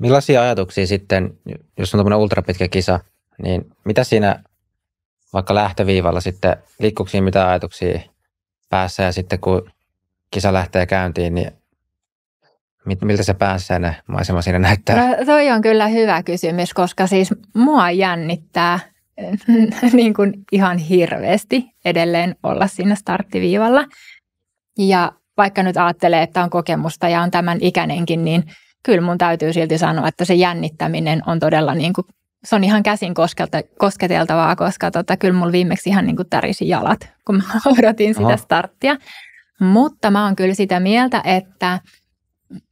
Millaisia ajatuksia sitten, jos on tämmöinen ultrapitkä kisa, niin mitä siinä vaikka lähtöviivalla sitten, liikkuuko mitä ajatuksia päässä ja sitten kun kisa lähtee käyntiin, niin miltä se päässä ne maisema siinä näyttää? No, toi on kyllä hyvä kysymys, koska siis mua jännittää niin kuin ihan hirveästi edelleen olla siinä starttiviivalla. Ja vaikka nyt ajattelee, että on kokemusta ja on tämän ikäinenkin, niin – kyllä mun täytyy silti sanoa, että se jännittäminen on todella niin kuin, se on ihan käsin koskelta, kosketeltavaa, koska tota, kyllä mulla viimeksi ihan niin kuin tärisi jalat, kun mä odotin sitä Aha. starttia. Mutta mä oon kyllä sitä mieltä, että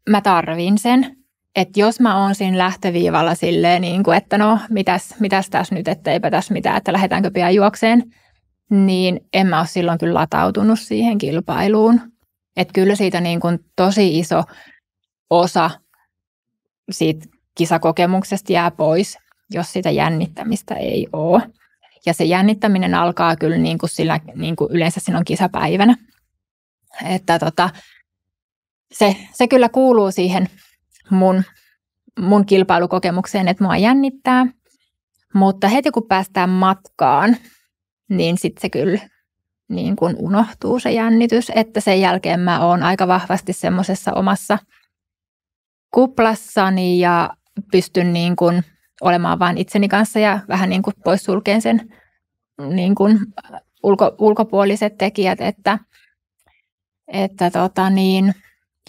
mä tarvin sen, että jos mä oon siinä lähtöviivalla silleen, niin kuin, että no, mitäs, mitäs tässä nyt, että eipä tässä mitään, että lähdetäänkö pian juokseen, niin en mä ole silloin kyllä latautunut siihen kilpailuun. Että kyllä siitä niin kuin tosi iso osa siitä kisakokemuksesta jää pois, jos sitä jännittämistä ei ole. Ja se jännittäminen alkaa kyllä niin kuin sillä, niin kuin yleensä silloin kisapäivänä. Että tota, se, se kyllä kuuluu siihen mun, mun kilpailukokemukseen, että mua jännittää. Mutta heti kun päästään matkaan, niin sitten se kyllä niin kuin unohtuu se jännitys, että sen jälkeen mä oon aika vahvasti semmoisessa omassa – kuplassani ja pystyn niin kuin olemaan vain itseni kanssa ja vähän niin kuin poissulkeen sen niin kuin äh, ulko, ulkopuoliset tekijät, että, että tota niin,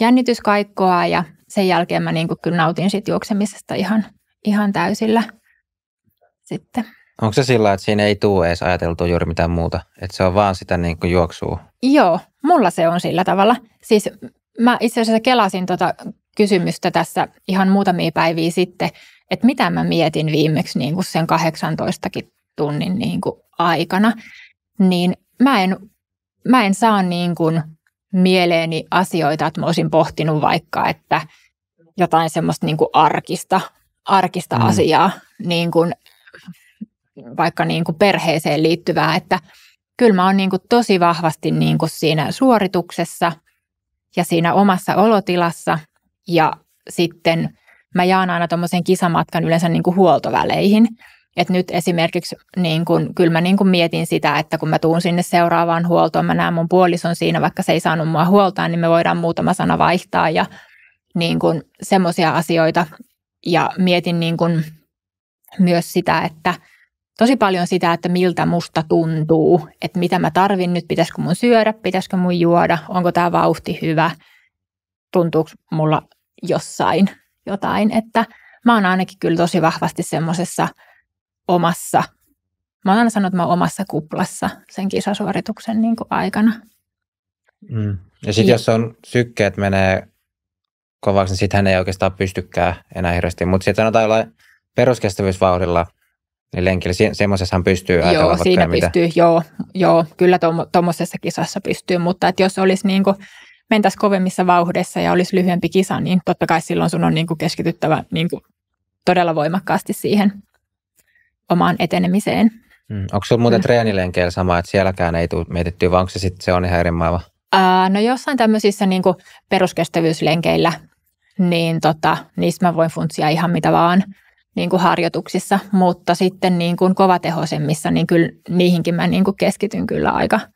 jännitys kaikkoa ja sen jälkeen mä niin kuin kyllä nautin sit juoksemisesta ihan, ihan täysillä sitten. Onko se sillä, että siinä ei tule edes ajateltua juuri mitään muuta? Että se on vaan sitä niin kuin juoksua? Joo, mulla se on sillä tavalla. Siis mä itse asiassa kelasin tota kysymystä tässä ihan muutamia päiviä sitten, että mitä mä mietin viimeksi niin kuin sen 18 tunnin niin kuin aikana, niin mä en, mä en saa niin kuin mieleeni asioita, että mä olisin pohtinut vaikka, että jotain semmoista niin kuin arkista, arkista mm. asiaa, niin kuin, vaikka niin kuin perheeseen liittyvää, että kyllä mä oon niin kuin tosi vahvasti niin kuin siinä suorituksessa ja siinä omassa olotilassa – ja sitten mä jaan aina tuommoisen kisamatkan yleensä niin kuin huoltoväleihin. Et nyt esimerkiksi niin kun, kyllä mä niin kun mietin sitä, että kun mä tuun sinne seuraavaan huoltoon, mä näen mun puolison siinä, vaikka se ei saanut mua huoltaa, niin me voidaan muutama sana vaihtaa ja niin semmoisia asioita. Ja mietin niin kun, myös sitä, että tosi paljon sitä, että miltä musta tuntuu, että mitä mä tarvin nyt, pitäisikö mun syödä, pitäisikö mun juoda, onko tämä vauhti hyvä – tuntuuko mulla jossain jotain, että mä oon ainakin kyllä tosi vahvasti semmoisessa omassa, mä oon aina sanonut, että mä oon omassa kuplassa sen kisasuorituksen niin kuin aikana. Mm. Ja sitten niin. jos on sykkeet menee kovaksi, niin sitten hän ei oikeastaan pystykään enää hirveästi, mutta sitten sanotaan jollain peruskestävyysvauhdilla niin lenkillä. semmoisessahan pystyy aika Joo, siinä pystyy, mitä. joo, joo, kyllä tuommoisessa kisassa pystyy, mutta että jos olisi niin kuin mentäisiin kovemmissa vauhdissa ja olisi lyhyempi kisa, niin totta kai silloin sun on niin kuin keskityttävä niin kuin todella voimakkaasti siihen omaan etenemiseen. Mm. Onko sinulla muuten mm. treenilenkeillä sama, että sielläkään ei tule mietittyä, vai onko se sitten se on ihan eri maailma? Ää, no jossain tämmöisissä niin kuin peruskestävyyslenkeillä, niin tota, niissä mä voin funtsia ihan mitä vaan niin kuin harjoituksissa, mutta sitten niin kuin kovatehoisemmissa, niin kyllä niihinkin mä niin kuin keskityn kyllä aika –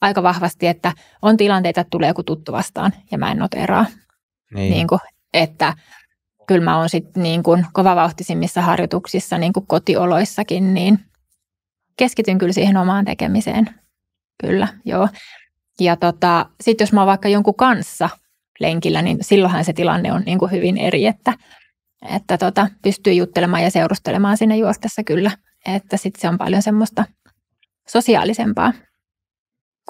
aika vahvasti, että on tilanteita, että tulee joku tuttu vastaan ja mä en noteraa. Niin. Niin kuin, että kyllä mä oon sitten niin kovavauhtisimmissa harjoituksissa niin kuin kotioloissakin, niin keskityn kyllä siihen omaan tekemiseen. Kyllä, joo. Ja tota, sitten jos mä oon vaikka jonkun kanssa lenkillä, niin silloinhan se tilanne on niin kuin hyvin eri, että, että tota, pystyy juttelemaan ja seurustelemaan sinne juostessa kyllä. Että sitten se on paljon semmoista sosiaalisempaa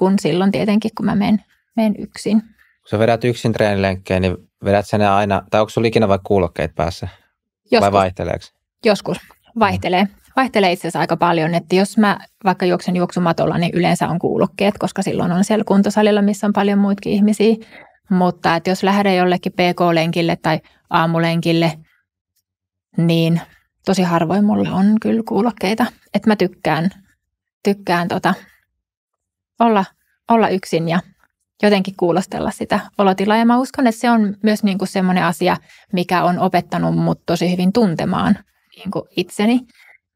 kuin silloin tietenkin, kun mä menen, menen yksin. Kun sä vedät yksin treenilenkkejä, niin vedät sen aina, tai onko sulla ikinä vaikka kuulokkeet päässä? Joskus. Vai vaihteleeko? Joskus vaihtelee. Vaihtelee itse asiassa aika paljon, että jos mä vaikka juoksen juoksumatolla, niin yleensä on kuulokkeet, koska silloin on siellä kuntosalilla, missä on paljon muitakin ihmisiä. Mutta että jos lähden jollekin PK-lenkille tai aamulenkille, niin tosi harvoin mulla on kyllä kuulokkeita. Että mä tykkään, tykkään tota, olla, olla yksin ja jotenkin kuulostella sitä olotilaa. Ja mä uskon, että se on myös niin kuin semmoinen asia, mikä on opettanut mut tosi hyvin tuntemaan niin kuin itseni,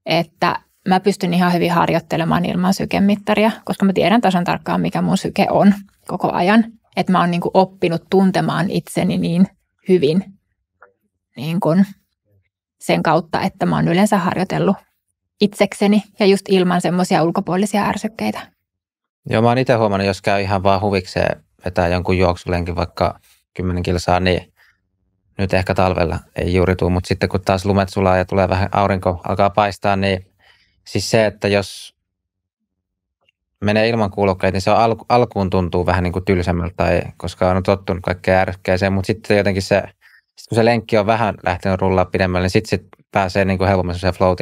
että mä pystyn ihan hyvin harjoittelemaan ilman sykemittaria, koska mä tiedän tasan tarkkaan, mikä mun syke on koko ajan. Että mä oon niin kuin oppinut tuntemaan itseni niin hyvin niin kuin sen kautta, että mä oon yleensä harjoitellut itsekseni ja just ilman semmoisia ulkopuolisia ärsykkeitä. Joo, mä oon itse huomannut, jos käy ihan vaan huvikseen vetää jonkun juoksulenkin vaikka 10 kilsaa, niin nyt ehkä talvella ei juuri tule, mutta sitten kun taas lumet sulaa ja tulee vähän aurinko alkaa paistaa, niin siis se, että jos menee ilman kuulokkeita, niin se on alkuun tuntuu vähän niin kuin tylsemmältä, tai, koska on tottunut kaikkea ärsykkeeseen, mutta sitten jotenkin se, sit kun se lenkki on vähän lähtenyt rullaa pidemmälle, niin sitten sit pääsee niin kuin helpommin se flow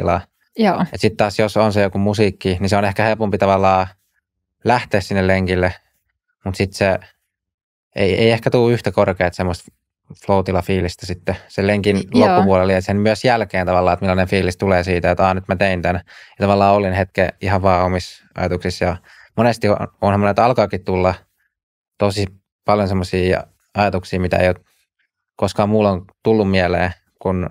Sitten taas jos on se joku musiikki, niin se on ehkä helpompi tavallaan lähteä sinne lenkille, mutta sitten se ei, ei ehkä tule yhtä korkeat semmoista floatilla fiilistä sitten sen lenkin Joo. loppupuolella ja sen myös jälkeen tavallaan, että millainen fiilis tulee siitä, että aah, nyt mä tein tämän. Ja tavallaan olin hetken ihan vaan omissa ajatuksissa ja monesti on, onhan mulla, että alkaakin tulla tosi paljon semmoisia ajatuksia, mitä ei ole koskaan mulla on tullut mieleen, kun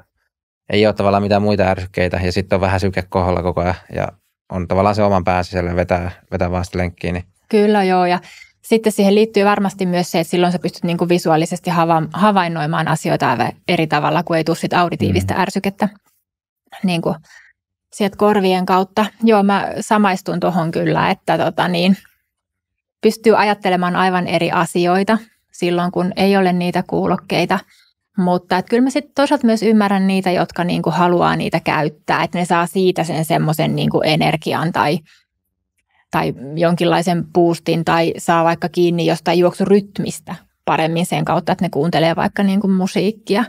ei ole tavallaan mitään muita ärsykkeitä ja sitten on vähän syke koholla koko ajan ja on tavallaan se oman pääsisällön vetää, vetää vaan sitä lenkkiä. Niin. Kyllä joo ja sitten siihen liittyy varmasti myös se, että silloin sä pystyt niin kuin visuaalisesti hava- havainnoimaan asioita eri tavalla, kun ei tule sit auditiivista mm. ärsykettä niin kuin sieltä korvien kautta. Joo, mä samaistun tuohon kyllä, että tota niin, pystyy ajattelemaan aivan eri asioita silloin, kun ei ole niitä kuulokkeita – mutta että kyllä mä sitten toisaalta myös ymmärrän niitä, jotka niinku haluaa niitä käyttää, että ne saa siitä sen semmoisen niinku energian tai, tai jonkinlaisen boostin tai saa vaikka kiinni jostain juoksurytmistä paremmin sen kautta, että ne kuuntelee vaikka niinku musiikkia.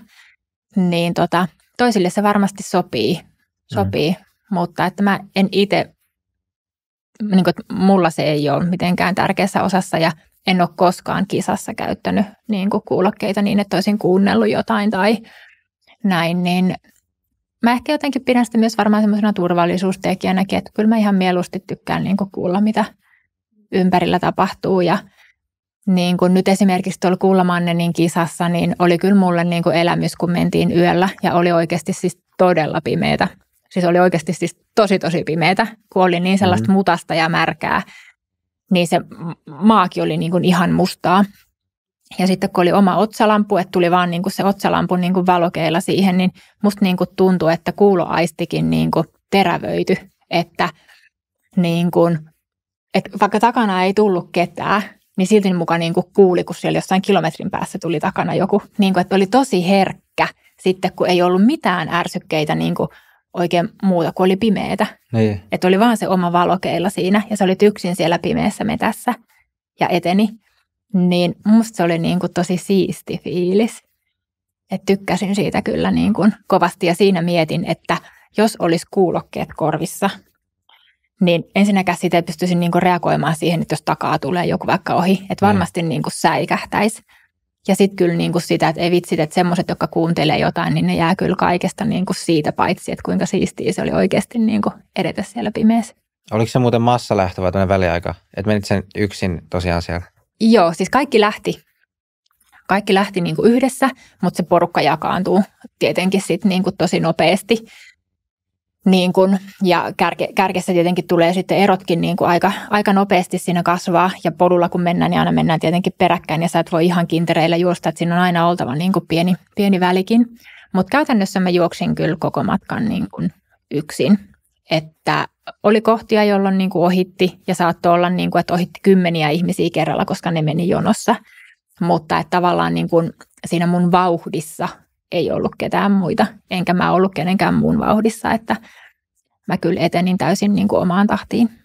Niin tota, toisille se varmasti sopii, sopii. Mm. mutta että mä en itse, niin mulla se ei ole mitenkään tärkeässä osassa ja en ole koskaan kisassa käyttänyt niin kuin kuulokkeita niin, että olisin kuunnellut jotain tai näin, niin mä ehkä jotenkin pidän sitä myös varmaan semmoisena turvallisuustekijänäkin, että kyllä mä ihan mieluusti tykkään niin kuin kuulla, mitä ympärillä tapahtuu ja niin kuin nyt esimerkiksi tuolla Kullamannenin kisassa, niin oli kyllä mulle niin kuin elämys, kun mentiin yöllä ja oli oikeasti siis todella pimeätä. Siis oli oikeasti siis tosi tosi pimeätä, kun oli niin sellaista mm-hmm. mutasta ja märkää, niin se maakin oli niin kuin ihan mustaa. Ja sitten kun oli oma otsalampu, että tuli vaan niin kuin se otsalampu niin kuin valokeilla siihen, niin musta niin kuin tuntui, että kuuloaistikin niin kuin terävöity, että niin kuin, että vaikka takana ei tullut ketään, niin silti mukaan niin kuin kuuli, kun siellä jossain kilometrin päässä tuli takana joku. Niin kuin, että oli tosi herkkä sitten, kun ei ollut mitään ärsykkeitä niin kuin oikein muuta kuin oli pimeetä. Niin. Että oli vaan se oma valokeilla siinä ja se oli yksin siellä pimeässä metässä ja eteni. Niin musta se oli niin kuin tosi siisti fiilis. Et tykkäsin siitä kyllä niin kuin kovasti ja siinä mietin, että jos olisi kuulokkeet korvissa, niin ensinnäkään siitä ei pystyisi niin kuin reagoimaan siihen, että jos takaa tulee joku vaikka ohi. Että niin. varmasti niin kuin säikähtäisi ja sitten kyllä niin kuin sitä, että ei vitsit, että semmoiset, jotka kuuntelee jotain, niin ne jää kyllä kaikesta niin kuin siitä paitsi, että kuinka siistiä se oli oikeasti niin kuin edetä siellä pimeässä. Oliko se muuten massalähtö vai tämmöinen väliaika? Että menit sen yksin tosiaan siellä? Joo, siis kaikki lähti. Kaikki lähti niin kuin yhdessä, mutta se porukka jakaantuu tietenkin sit niin kuin tosi nopeasti. Niin kun, ja kärke, kärkessä tietenkin tulee sitten erotkin niin aika, aika nopeasti siinä kasvaa ja polulla kun mennään, niin aina mennään tietenkin peräkkäin ja sä et voi ihan kintereillä juosta, että siinä on aina oltava niin pieni, pieni välikin. Mutta käytännössä mä juoksin kyllä koko matkan niin kun yksin, että oli kohtia, jolloin niin kuin ohitti ja saattoi olla, niin kuin, että ohitti kymmeniä ihmisiä kerralla, koska ne meni jonossa. Mutta että tavallaan niin kuin siinä mun vauhdissa ei ollut ketään muita, enkä mä ollut kenenkään muun vauhdissa, että mä kyllä etenin täysin niin kuin omaan tahtiin.